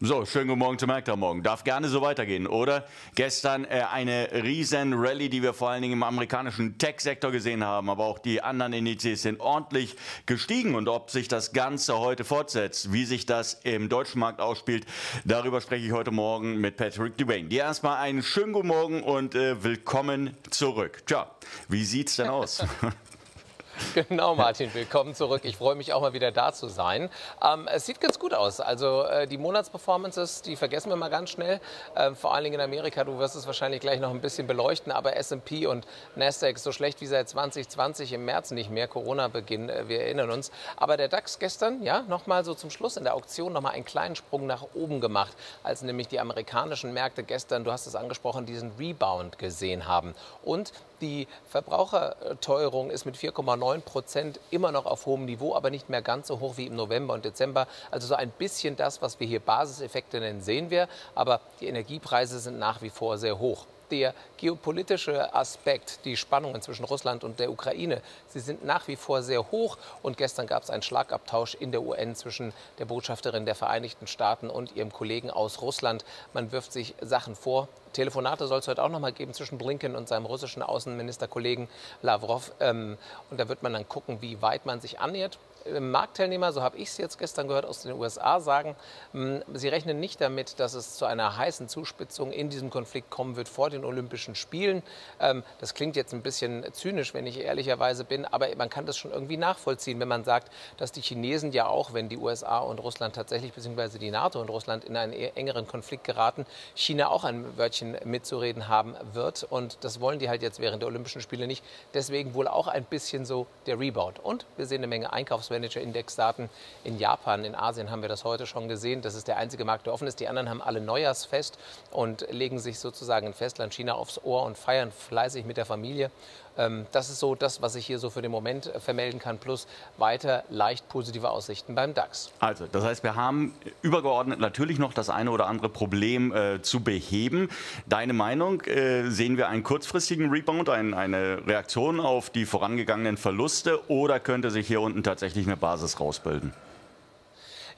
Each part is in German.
So, schönen guten Morgen zum Märktermorgen. Darf gerne so weitergehen, oder? Gestern äh, eine riesen Rallye, die wir vor allen Dingen im amerikanischen Tech-Sektor gesehen haben, aber auch die anderen Indizes sind ordentlich gestiegen. Und ob sich das Ganze heute fortsetzt, wie sich das im deutschen Markt ausspielt, darüber spreche ich heute Morgen mit Patrick Duane. Dir erstmal einen schönen guten Morgen und äh, willkommen zurück. Tja, wie sieht's denn aus? Genau, Martin, willkommen zurück. Ich freue mich auch mal wieder da zu sein. Ähm, es sieht ganz gut aus. Also äh, die Monatsperformances, die vergessen wir mal ganz schnell. Ähm, vor allen Dingen in Amerika, du wirst es wahrscheinlich gleich noch ein bisschen beleuchten, aber S&P und Nasdaq so schlecht wie seit 2020 im März nicht mehr. Corona-Beginn, äh, wir erinnern uns. Aber der DAX gestern, ja, nochmal so zum Schluss in der Auktion nochmal einen kleinen Sprung nach oben gemacht, als nämlich die amerikanischen Märkte gestern, du hast es angesprochen, diesen Rebound gesehen haben. Und die Verbraucherteuerung ist mit 4,9 Prozent immer noch auf hohem Niveau, aber nicht mehr ganz so hoch wie im November und Dezember. Also so ein bisschen das, was wir hier Basiseffekte nennen, sehen wir. Aber die Energiepreise sind nach wie vor sehr hoch der geopolitische Aspekt, die Spannungen zwischen Russland und der Ukraine, sie sind nach wie vor sehr hoch. Und gestern gab es einen Schlagabtausch in der UN zwischen der Botschafterin der Vereinigten Staaten und ihrem Kollegen aus Russland. Man wirft sich Sachen vor. Telefonate soll es heute auch noch mal geben zwischen Blinken und seinem russischen Außenministerkollegen Lavrov. Ähm, und da wird man dann gucken, wie weit man sich annähert. Äh, Marktteilnehmer, so habe ich es jetzt gestern gehört, aus den USA sagen, hm, sie rechnen nicht damit, dass es zu einer heißen Zuspitzung in diesem Konflikt kommen wird vor den Olympischen Spielen. Ähm, das klingt jetzt ein bisschen zynisch, wenn ich ehrlicherweise bin, aber man kann das schon irgendwie nachvollziehen, wenn man sagt, dass die Chinesen ja auch, wenn die USA und Russland tatsächlich, beziehungsweise die NATO und Russland in einen e-, engeren Konflikt geraten, China auch ein Wörtchen mitzureden haben wird. Und das wollen die halt jetzt während der Olympischen Spiele nicht. Deswegen wohl auch ein bisschen so der Rebound. Und wir sehen eine Menge Einkaufswerte Manager-Index-Daten in Japan, in Asien haben wir das heute schon gesehen. Das ist der einzige Markt, der offen ist. Die anderen haben alle Neujahrsfest und legen sich sozusagen in Festland China aufs Ohr und feiern fleißig mit der Familie. Ähm, das ist so das, was ich hier so für den Moment äh, vermelden kann, plus weiter leicht positive Aussichten beim DAX. Also, das heißt, wir haben übergeordnet natürlich noch das eine oder andere Problem äh, zu beheben. Deine Meinung, äh, sehen wir einen kurzfristigen Rebound, ein, eine Reaktion auf die vorangegangenen Verluste oder könnte sich hier unten tatsächlich eine Basis rausbilden.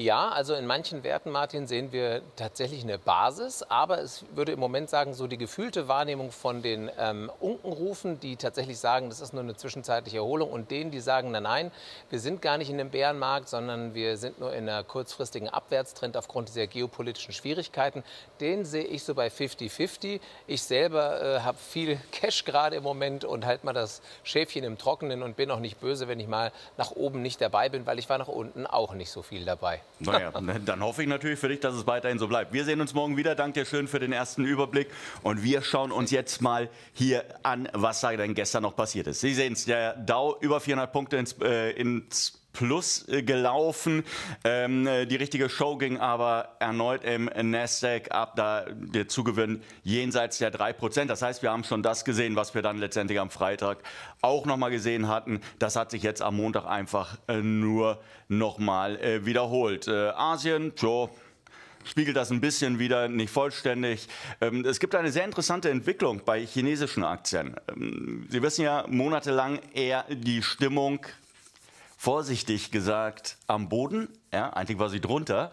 Ja, also in manchen Werten, Martin, sehen wir tatsächlich eine Basis, aber es würde im Moment sagen, so die gefühlte Wahrnehmung von den ähm, Unkenrufen, die tatsächlich sagen, das ist nur eine zwischenzeitliche Erholung und denen, die sagen, na nein, wir sind gar nicht in einem Bärenmarkt, sondern wir sind nur in einer kurzfristigen Abwärtstrend aufgrund dieser geopolitischen Schwierigkeiten, den sehe ich so bei 50-50. Ich selber äh, habe viel Cash gerade im Moment und halte mal das Schäfchen im Trockenen und bin auch nicht böse, wenn ich mal nach oben nicht dabei bin, weil ich war nach unten auch nicht so viel dabei. Naja, ne, dann hoffe ich natürlich für dich, dass es weiterhin so bleibt. Wir sehen uns morgen wieder. Danke dir schön für den ersten Überblick. Und wir schauen uns jetzt mal hier an, was da denn gestern noch passiert ist. Sie sehen es, der Dow über 400 Punkte ins, äh, ins Plus äh, gelaufen. Ähm, äh, die richtige Show ging aber erneut im Nasdaq ab, da der Zugewinn jenseits der 3%. Das heißt, wir haben schon das gesehen, was wir dann letztendlich am Freitag auch nochmal gesehen hatten. Das hat sich jetzt am Montag einfach äh, nur nochmal wiederholt. Asien, Joe spiegelt das ein bisschen wieder, nicht vollständig. Ähm, es gibt eine sehr interessante Entwicklung bei chinesischen Aktien. Ähm, Sie wissen ja, monatelang eher die Stimmung vorsichtig gesagt am Boden. Ja, eigentlich war sie drunter,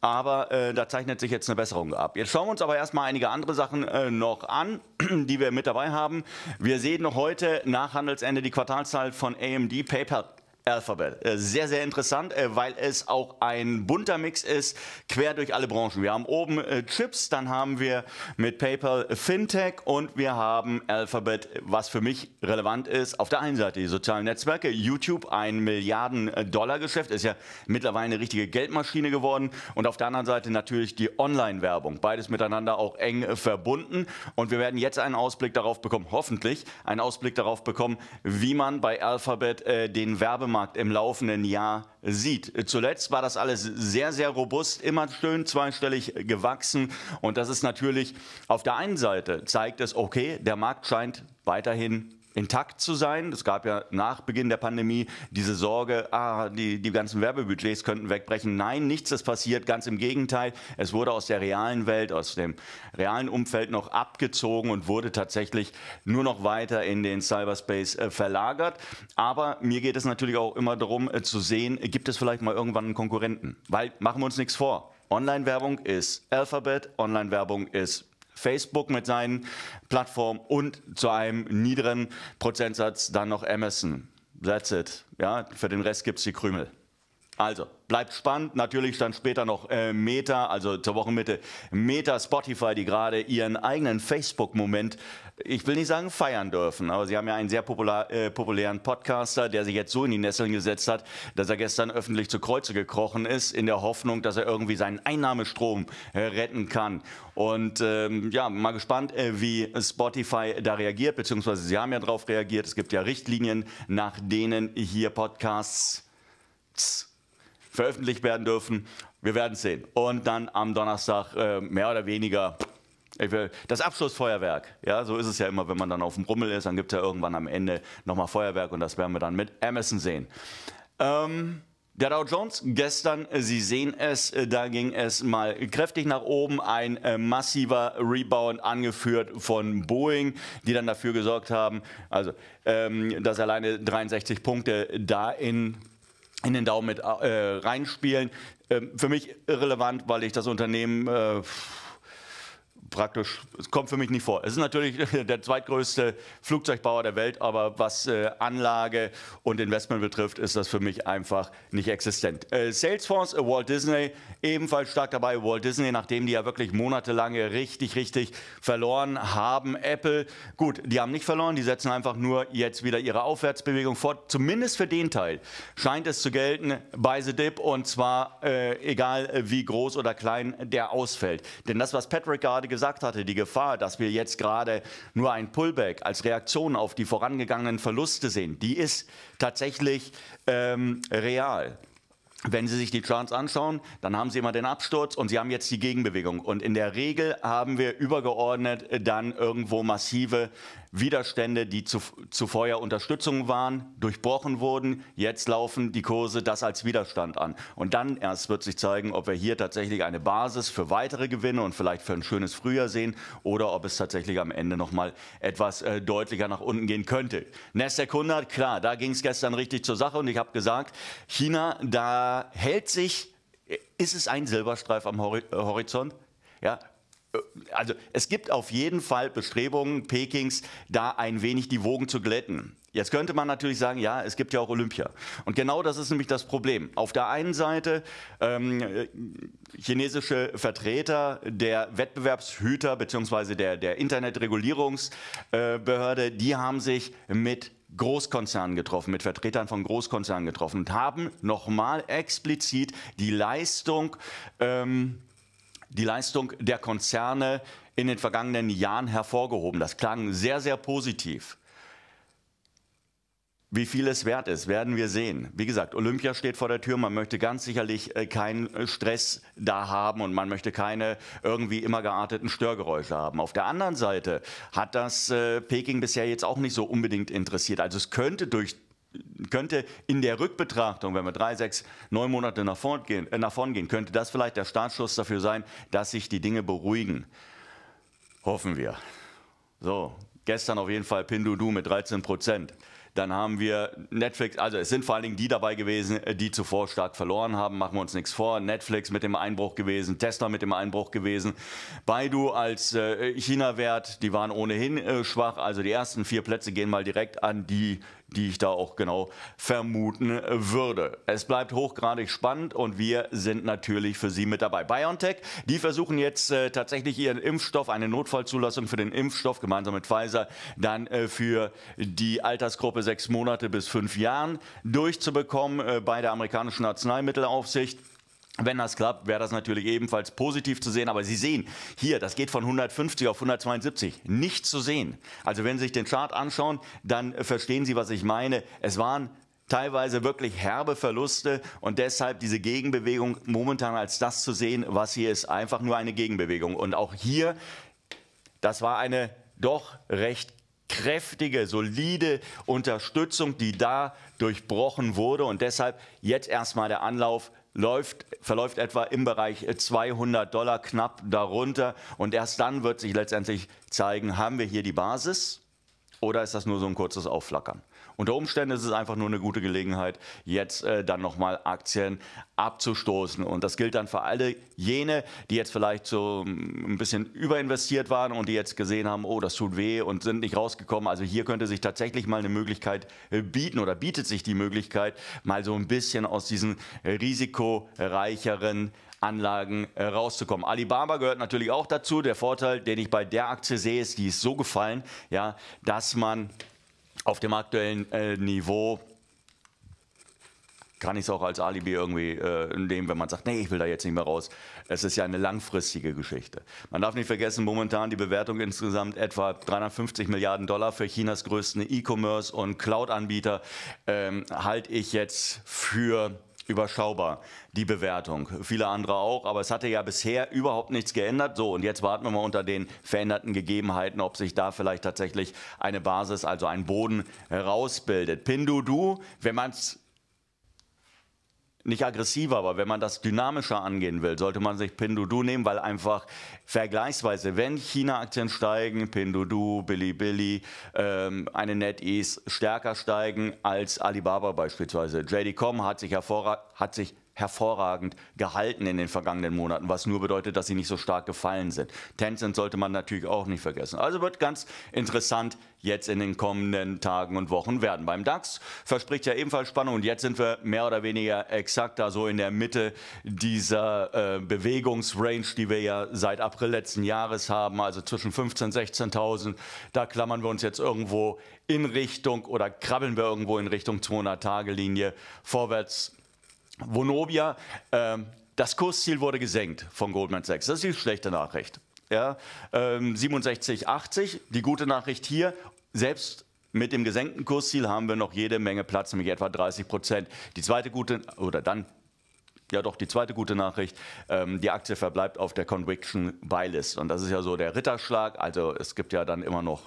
aber äh, da zeichnet sich jetzt eine Besserung ab. Jetzt schauen wir uns aber erstmal einige andere Sachen äh, noch an, die wir mit dabei haben. Wir sehen heute nach Handelsende die Quartalszahl von AMD. PayPal, Alphabet. Äh, sehr, sehr interessant, äh, weil es auch ein bunter Mix ist, quer durch alle Branchen. Wir haben oben äh, Chips, dann haben wir mit PayPal Fintech und wir haben Alphabet, was für mich relevant ist. Auf der einen Seite die sozialen Netzwerke, YouTube, ein Milliarden-Dollar-Geschäft, ist ja mittlerweile eine richtige Geldmaschine geworden. Und auf der anderen Seite natürlich die Online-Werbung. Beides miteinander auch eng verbunden. Und wir werden jetzt einen Ausblick darauf bekommen, hoffentlich einen Ausblick darauf bekommen, wie man bei Alphabet den Werbemarkt Baumarkt im laufenden Jahr sieht. Zuletzt war das alles sehr, sehr robust, immer schön zweistellig gewachsen. Und das ist natürlich auf der einen Seite zeigt es, okay, der Markt scheint weiterhin intakt zu sein. Es gab ja nach Beginn der Pandemie diese Sorge, ah, die, die ganzen Werbebudgets könnten wegbrechen. Nein, nichts ist passiert. Ganz im Gegenteil. Es wurde aus der realen Welt, aus dem realen Umfeld noch abgezogen und wurde tatsächlich nur noch weiter in den Cyberspace äh, verlagert. Aber mir geht es natürlich auch immer darum äh, zu sehen, gibt es vielleicht mal irgendwann einen Konkurrenten? Weil machen wir uns nichts vor. Online-Werbung ist Alphabet, Online-Werbung ist Facebook mit seinen Plattformen und zu einem niederen Prozentsatz dann noch Amazon. That's it. Ja, für den Rest gibt es die Krümel. Also, bleibt spannend. Natürlich dann später noch äh, Meta, also zur Wochenmitte Meta Spotify, die gerade ihren eigenen Facebook-Moment, ich will nicht sagen feiern dürfen, aber sie haben ja einen sehr popular, äh, populären Podcaster, der sich jetzt so in die Nesseln gesetzt hat, dass er gestern öffentlich zu Kreuze gekrochen ist, in der Hoffnung, dass er irgendwie seinen Einnahmestrom äh, retten kann. Und ähm, ja, mal gespannt, äh, wie Spotify da reagiert, beziehungsweise sie haben ja darauf reagiert. Es gibt ja Richtlinien, nach denen hier Podcasts veröffentlicht werden dürfen. Wir werden sehen. Und dann am Donnerstag äh, mehr oder weniger das Abschlussfeuerwerk, ja, so ist es ja immer, wenn man dann auf dem Rummel ist, dann gibt es ja irgendwann am Ende nochmal Feuerwerk und das werden wir dann mit Amazon sehen. Ähm, der Dow Jones gestern, äh, Sie sehen es, äh, da ging es mal kräftig nach oben. Ein äh, massiver Rebound angeführt von Boeing, die dann dafür gesorgt haben, also ähm, dass alleine 63 Punkte da in in den Daumen mit äh, reinspielen. Ähm, für mich irrelevant, weil ich das Unternehmen äh, praktisch, es kommt für mich nicht vor. Es ist natürlich der zweitgrößte Flugzeugbauer der Welt, aber was äh, Anlage und Investment betrifft, ist das für mich einfach nicht existent. Äh, Salesforce, äh, Walt Disney, ebenfalls stark dabei. Walt Disney, nachdem die ja wirklich monatelang richtig, richtig verloren haben. Apple, gut, die haben nicht verloren, die setzen einfach nur jetzt wieder ihre Aufwärtsbewegung fort. Zumindest für den Teil scheint es zu gelten bei The Dip und zwar äh, egal äh, wie groß oder klein der ausfällt. Denn das, was Patrick gerade gesagt gesagt hatte, die Gefahr, dass wir jetzt gerade nur ein Pullback als Reaktion auf die vorangegangenen Verluste sehen, die ist tatsächlich ähm, real wenn Sie sich die Charts anschauen, dann haben Sie immer den Absturz und Sie haben jetzt die Gegenbewegung. Und in der Regel haben wir übergeordnet äh, dann irgendwo massive Widerstände, die zu, zuvor ja Unterstützung waren, durchbrochen wurden. Jetzt laufen die Kurse das als Widerstand an. Und dann erst wird sich zeigen, ob wir hier tatsächlich eine Basis für weitere Gewinne und vielleicht für ein schönes Frühjahr sehen oder ob es tatsächlich am Ende nochmal etwas äh, deutlicher nach unten gehen könnte. Nasdaq 100, klar, da ging es gestern richtig zur Sache und ich habe gesagt, China, da hält sich, ist es ein Silberstreif am äh, Horizont? Ja, äh, also es gibt auf jeden Fall Bestrebungen Pekings, da ein wenig die Wogen zu glätten. Jetzt könnte man natürlich sagen, ja, es gibt ja auch Olympia. Und genau das ist nämlich das Problem. Auf der einen Seite ähm, chinesische Vertreter der Wettbewerbshüter bzw. der, der Internetregulierungsbehörde, die haben sich mit Großkonzernen getroffen, mit Vertretern von Großkonzernen getroffen und haben nochmal explizit die Leistung, ähm, die Leistung der Konzerne in den vergangenen Jahren hervorgehoben. Das klang sehr, sehr positiv. Wie viel es wert ist, werden wir sehen. Wie gesagt, Olympia steht vor der Tür. Man möchte ganz sicherlich äh, keinen äh, Stress da haben und man möchte keine irgendwie immer gearteten Störgeräusche haben. Auf der anderen Seite hat das äh, Peking bisher jetzt auch nicht so unbedingt interessiert. Also es könnte durch könnte in der Rückbetrachtung, wenn wir drei, sechs, neun Monate nach vorn gehen, nach vorn gehen könnte das vielleicht der Startschuss dafür sein, dass sich die Dinge beruhigen. Hoffen wir. So, gestern auf jeden Fall Pindudu mit 13 Prozent. Dann haben wir Netflix, also es sind vor allen Dingen die dabei gewesen, äh, die zuvor stark verloren haben, machen wir uns nichts vor. Netflix mit dem Einbruch gewesen, Tesla mit dem Einbruch gewesen, Baidu als äh, China-Wert, die waren ohnehin äh, schwach. Also die ersten vier Plätze gehen mal direkt an die die ich da auch genau vermuten äh, würde. Es bleibt hochgradig spannend und wir sind natürlich für Sie mit dabei. BioNTech, die versuchen jetzt äh, tatsächlich ihren Impfstoff, eine Notfallzulassung für den Impfstoff gemeinsam mit Pfizer, dann äh, für die Altersgruppe sechs Monate bis fünf Jahren durchzubekommen äh, bei der amerikanischen Arzneimittelaufsicht. Wenn das klappt, wäre das natürlich ebenfalls positiv zu sehen. Aber Sie sehen, hier, das geht von 150 auf 172. Nicht zu sehen. Also wenn Sie sich den Chart anschauen, dann äh, verstehen Sie, was ich meine. Es waren teilweise wirklich herbe Verluste und deshalb diese Gegenbewegung momentan als das zu sehen, was hier ist, einfach nur eine Gegenbewegung. Und auch hier, das war eine doch recht kräftige, solide Unterstützung, die da durchbrochen wurde. Und deshalb jetzt erstmal der Anlauf läuft, verläuft etwa im Bereich 200 äh, Dollar knapp darunter. Und erst dann wird sich letztendlich zeigen, haben wir hier die Basis oder ist das nur so ein kurzes Aufflackern? Unter Umständen ist es einfach nur eine gute Gelegenheit, jetzt äh, dann nochmal Aktien abzustoßen. Und das gilt dann für alle jene, die jetzt vielleicht so mm, ein bisschen überinvestiert waren und die jetzt gesehen haben, oh, das tut weh und sind nicht rausgekommen. Also hier könnte sich tatsächlich mal eine Möglichkeit äh, bieten oder bietet sich die Möglichkeit, mal so ein bisschen aus diesen risikoreicheren Anlagen äh, rauszukommen. Alibaba gehört natürlich auch dazu. Der Vorteil, den ich bei der Aktie sehe, ist, die ist so gefallen, ja, dass man auf dem aktuellen äh, Niveau kann ich es auch als Alibi irgendwie äh, nehmen, wenn man sagt, nee, ich will da jetzt nicht mehr raus. Es ist ja eine langfristige Geschichte. Man darf nicht vergessen, momentan die Bewertung insgesamt etwa 350 Milliarden Dollar für Chinas größten E-Commerce und Cloud-Anbieter ähm, halte ich jetzt für überschaubar, die Bewertung. Viele andere auch, aber es hatte ja bisher überhaupt nichts geändert. So, und jetzt warten wir mal unter den veränderten Gegebenheiten, ob sich da vielleicht tatsächlich eine Basis, also ein Boden herausbildet. Pindudu, wenn man es nicht aggressiver, aber wenn man das dynamischer angehen will, sollte man sich Pinduoduo nehmen, weil einfach vergleichsweise, wenn China-Aktien steigen, Pinduoduo, Bilibili, ähm, eine NetEase stärker steigen als Alibaba beispielsweise. JD.com hat sich hervorragend, hat sich hervorragend gehalten in den vergangenen Monaten, was nur bedeutet, dass sie nicht so stark gefallen sind. Tencent sollte man natürlich auch nicht vergessen. Also wird ganz interessant jetzt in den kommenden Tagen und Wochen werden. Beim DAX verspricht ja ebenfalls Spannung und jetzt sind wir mehr oder weniger exakt da so in der Mitte dieser äh, Bewegungsrange, die wir ja seit April letzten Jahres haben, also zwischen 15.000 und 16.000. Da klammern wir uns jetzt irgendwo in Richtung oder krabbeln wir irgendwo in Richtung 200-Tage-Linie vorwärts Vonovia, ähm, das Kursziel wurde gesenkt von Goldman Sachs. Das ist die schlechte Nachricht. Ja, ähm, 67,80. Die gute Nachricht hier, selbst mit dem gesenkten Kursziel haben wir noch jede Menge Platz, nämlich etwa 30 Prozent. Die zweite gute, oder dann ja doch, die zweite gute Nachricht, ähm, die Aktie verbleibt auf der Conviction Buy List. Und das ist ja so der Ritterschlag. Also es gibt ja dann immer noch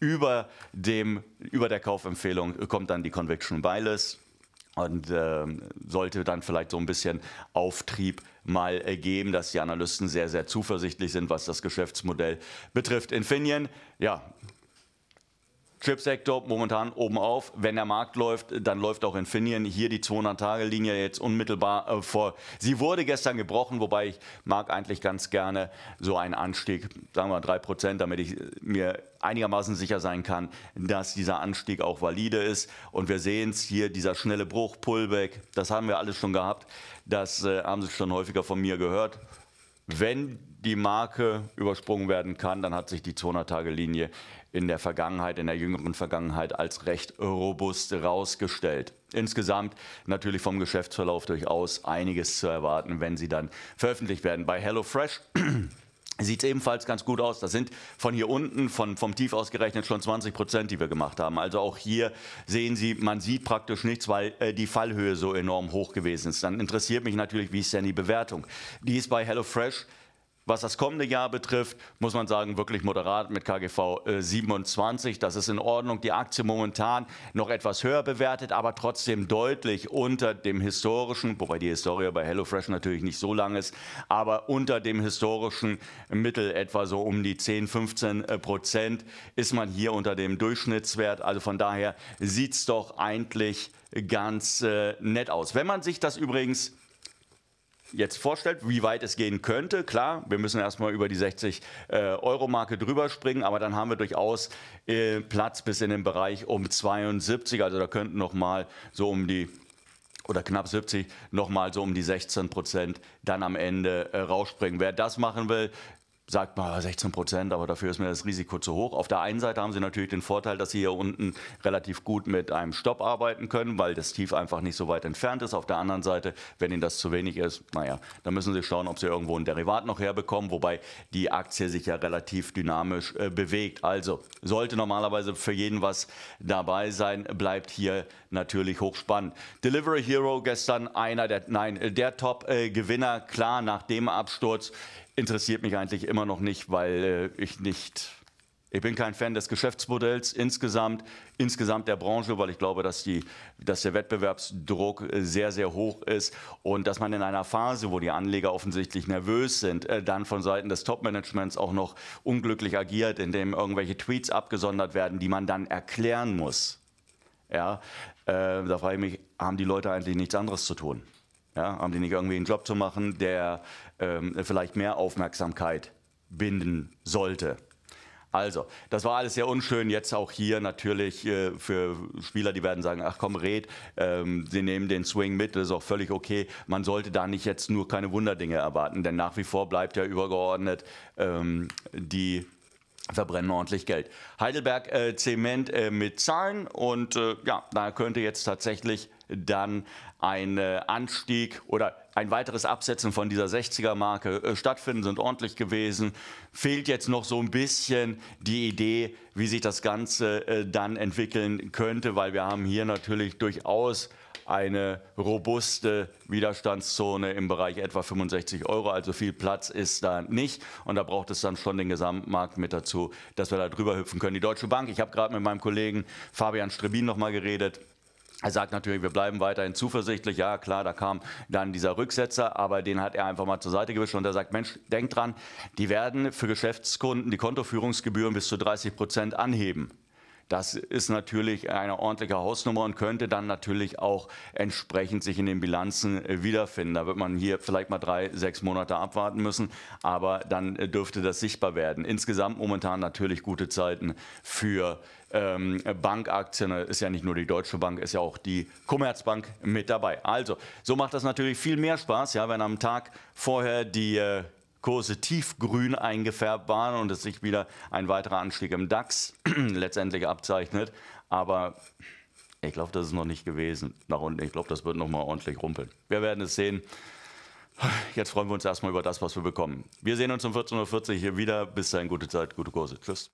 über, dem, über der Kaufempfehlung kommt dann die Conviction Buy List und ähm, sollte dann vielleicht so ein bisschen Auftrieb mal ergeben, äh, dass die Analysten sehr, sehr zuversichtlich sind, was das Geschäftsmodell betrifft. Infineon, ja, Chipsektor momentan oben auf. Wenn der Markt läuft, dann läuft auch Infineon. Hier die 200-Tage-Linie jetzt unmittelbar äh, vor. Sie wurde gestern gebrochen, wobei ich mag eigentlich ganz gerne so einen Anstieg, sagen wir mal 3%, damit ich äh, mir einigermaßen sicher sein kann, dass dieser Anstieg auch valide ist. Und wir sehen es hier, dieser schnelle Bruch, Pullback, das haben wir alles schon gehabt. Das äh, haben Sie schon häufiger von mir gehört. Wenn die Marke übersprungen werden kann, dann hat sich die 200-Tage-Linie in der Vergangenheit, in der jüngeren Vergangenheit als recht robust rausgestellt. Insgesamt natürlich vom Geschäftsverlauf durchaus einiges zu erwarten, wenn sie dann veröffentlicht werden. Bei HelloFresh sieht es ebenfalls ganz gut aus. Das sind von hier unten, von, vom Tief ausgerechnet, schon 20 Prozent, die wir gemacht haben. Also auch hier sehen Sie, man sieht praktisch nichts, weil äh, die Fallhöhe so enorm hoch gewesen ist. Dann interessiert mich natürlich, wie ist denn die Bewertung? Die ist bei HelloFresh was das kommende Jahr betrifft, muss man sagen, wirklich moderat mit KGV 27. Äh, das ist in Ordnung. Die Aktie momentan noch etwas höher bewertet, aber trotzdem deutlich unter dem historischen, wobei die Historie bei HelloFresh natürlich nicht so lang ist, aber unter dem historischen Mittel etwa so um die 10, 15 äh, Prozent ist man hier unter dem Durchschnittswert. Also von daher sieht es doch eigentlich ganz äh, nett aus. Wenn man sich das übrigens jetzt vorstellt, wie weit es gehen könnte. Klar, wir müssen erstmal über die 60-Euro-Marke äh, drüber springen, aber dann haben wir durchaus äh, Platz bis in den Bereich um 72. Also da könnten nochmal so um die oder knapp 70 nochmal so um die 16 Prozent dann am Ende äh, rausspringen. Wer das machen will, sagt man 16 Prozent, aber dafür ist mir das Risiko zu hoch. Auf der einen Seite haben sie natürlich den Vorteil, dass sie hier unten relativ gut mit einem Stopp arbeiten können, weil das Tief einfach nicht so weit entfernt ist. Auf der anderen Seite, wenn ihnen das zu wenig ist, naja, dann müssen sie schauen, ob sie irgendwo ein Derivat noch herbekommen, wobei die Aktie sich ja relativ dynamisch äh, bewegt. Also sollte normalerweise für jeden was dabei sein, bleibt hier natürlich hochspannend. Delivery Hero gestern einer der, nein, der Top-Gewinner, äh, klar nach dem Absturz interessiert mich eigentlich immer noch nicht, weil äh, ich nicht, ich bin kein Fan des Geschäftsmodells insgesamt, insgesamt der Branche, weil ich glaube, dass, die, dass der Wettbewerbsdruck äh, sehr, sehr hoch ist und dass man in einer Phase, wo die Anleger offensichtlich nervös sind, äh, dann von Seiten des Top-Managements auch noch unglücklich agiert, indem irgendwelche Tweets abgesondert werden, die man dann erklären muss. Ja, äh, da frage ich mich, haben die Leute eigentlich nichts anderes zu tun? Ja, haben die nicht irgendwie einen Job zu machen, der ähm, vielleicht mehr Aufmerksamkeit binden sollte? Also, das war alles sehr unschön. Jetzt auch hier natürlich äh, für Spieler, die werden sagen: Ach komm, red, ähm, sie nehmen den Swing mit, das ist auch völlig okay. Man sollte da nicht jetzt nur keine Wunderdinge erwarten, denn nach wie vor bleibt ja übergeordnet ähm, die verbrennen ordentlich Geld. Heidelberg äh, Zement äh, mit Zahlen und äh, ja, da könnte jetzt tatsächlich dann ein äh, Anstieg oder ein weiteres Absetzen von dieser 60er-Marke äh, stattfinden, sind ordentlich gewesen. Fehlt jetzt noch so ein bisschen die Idee, wie sich das Ganze äh, dann entwickeln könnte, weil wir haben hier natürlich durchaus eine robuste Widerstandszone im Bereich etwa 65 Euro. Also viel Platz ist da nicht. Und da braucht es dann schon den Gesamtmarkt mit dazu, dass wir da drüber hüpfen können. Die Deutsche Bank, ich habe gerade mit meinem Kollegen Fabian Strebin nochmal geredet. Er sagt natürlich, wir bleiben weiterhin zuversichtlich. Ja, klar, da kam dann dieser Rücksetzer, aber den hat er einfach mal zur Seite gewischt und er sagt, Mensch, denkt dran, die werden für Geschäftskunden die Kontoführungsgebühren bis zu 30 Prozent anheben. Das ist natürlich eine ordentliche Hausnummer und könnte dann natürlich auch entsprechend sich in den Bilanzen äh, wiederfinden. Da wird man hier vielleicht mal drei, sechs Monate abwarten müssen, aber dann äh, dürfte das sichtbar werden. Insgesamt momentan natürlich gute Zeiten für ähm, Bankaktien. Ist ja nicht nur die Deutsche Bank, ist ja auch die Commerzbank mit dabei. Also, so macht das natürlich viel mehr Spaß, ja, wenn am Tag vorher die äh, Kurse tiefgrün eingefärbt waren und es sich wieder ein weiterer Anstieg im DAX letztendlich abzeichnet. Aber ich glaube, das ist noch nicht gewesen nach unten. Ich glaube, das wird nochmal ordentlich rumpeln. Wir werden es sehen. Jetzt freuen wir uns erstmal über das, was wir bekommen. Wir sehen uns um 14.40 Uhr hier wieder. Bis dahin, gute Zeit, gute Kurse. Tschüss.